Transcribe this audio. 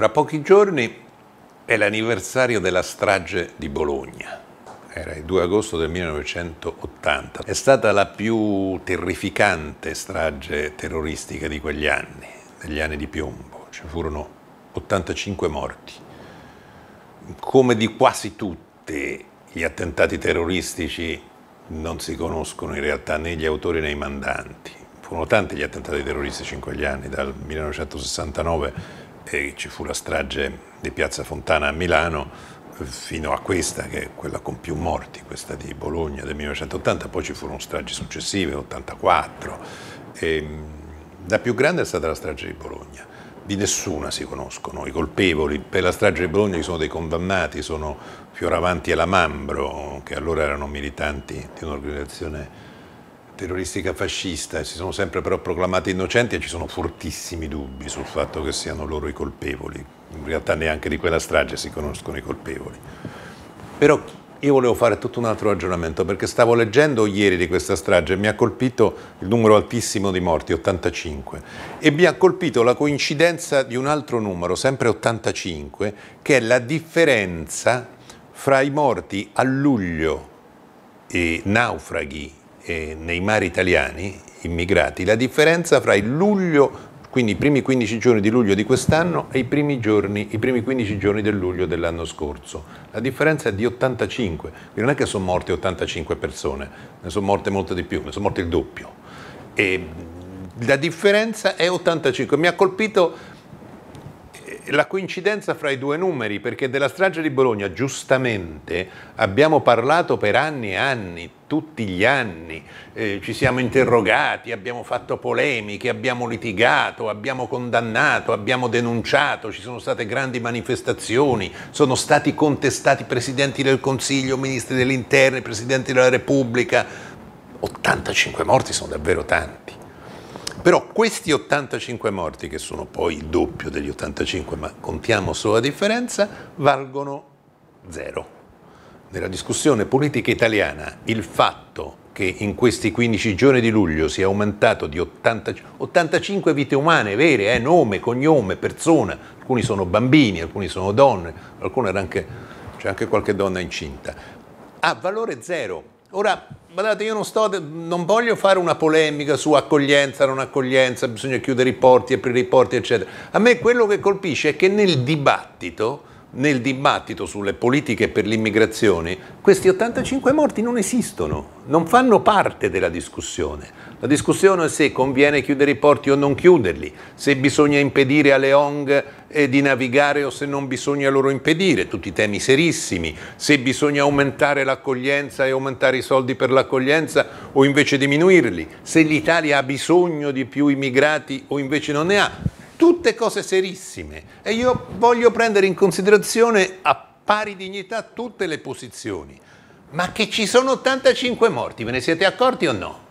Fra pochi giorni è l'anniversario della strage di Bologna. Era il 2 agosto del 1980. È stata la più terrificante strage terroristica di quegli anni, degli anni di piombo. Ci furono 85 morti. Come di quasi tutti gli attentati terroristici non si conoscono in realtà né gli autori né i mandanti. Furono tanti gli attentati terroristici in quegli anni, dal 1969 e ci fu la strage di Piazza Fontana a Milano fino a questa, che è quella con più morti, questa di Bologna del 1980, poi ci furono stragi successive, 84. E ehm, la più grande è stata la strage di Bologna. Di nessuna si conoscono i colpevoli. Per la strage di Bologna ci sono dei condannati, sono Fioravanti e Lamambro, che allora erano militanti di un'organizzazione terroristica fascista e si sono sempre però proclamati innocenti e ci sono fortissimi dubbi sul fatto che siano loro i colpevoli. In realtà neanche di quella strage si conoscono i colpevoli. Però io volevo fare tutto un altro ragionamento perché stavo leggendo ieri di questa strage e mi ha colpito il numero altissimo di morti, 85, e mi ha colpito la coincidenza di un altro numero, sempre 85, che è la differenza fra i morti a luglio e naufraghi eh, nei mari italiani, immigrati, la differenza fra il luglio, quindi i primi 15 giorni di luglio di quest'anno e i primi, giorni, i primi 15 giorni del luglio dell'anno scorso. La differenza è di 85, quindi non è che sono morte 85 persone, ne sono morte molte di più, ne sono morte il doppio. E la differenza è 85. Mi ha colpito la coincidenza fra i due numeri, perché della strage di Bologna giustamente abbiamo parlato per anni e anni, tutti gli anni, eh, ci siamo interrogati, abbiamo fatto polemiche, abbiamo litigato, abbiamo condannato, abbiamo denunciato, ci sono state grandi manifestazioni, sono stati contestati presidenti del Consiglio, ministri dell'Interno, presidenti della Repubblica. 85 morti sono davvero tanti. Però questi 85 morti, che sono poi il doppio degli 85, ma contiamo solo la differenza, valgono zero. Nella discussione politica italiana il fatto che in questi 15 giorni di luglio sia aumentato di 80, 85 vite umane vere, eh, nome, cognome, persona, alcuni sono bambini, alcuni sono donne, alcune anche, c'è anche qualche donna incinta, ha valore zero Ora, guardate, io non, sto, non voglio fare una polemica su accoglienza, non accoglienza, bisogna chiudere i porti, aprire i porti, eccetera. A me quello che colpisce è che nel dibattito nel dibattito sulle politiche per l'immigrazione, questi 85 morti non esistono, non fanno parte della discussione. La discussione è se conviene chiudere i porti o non chiuderli, se bisogna impedire alle ONG eh, di navigare o se non bisogna loro impedire, tutti temi serissimi, se bisogna aumentare l'accoglienza e aumentare i soldi per l'accoglienza o invece diminuirli, se l'Italia ha bisogno di più immigrati o invece non ne ha. Tutte cose serissime e io voglio prendere in considerazione a pari dignità tutte le posizioni. Ma che ci sono 85 morti, ve ne siete accorti o no?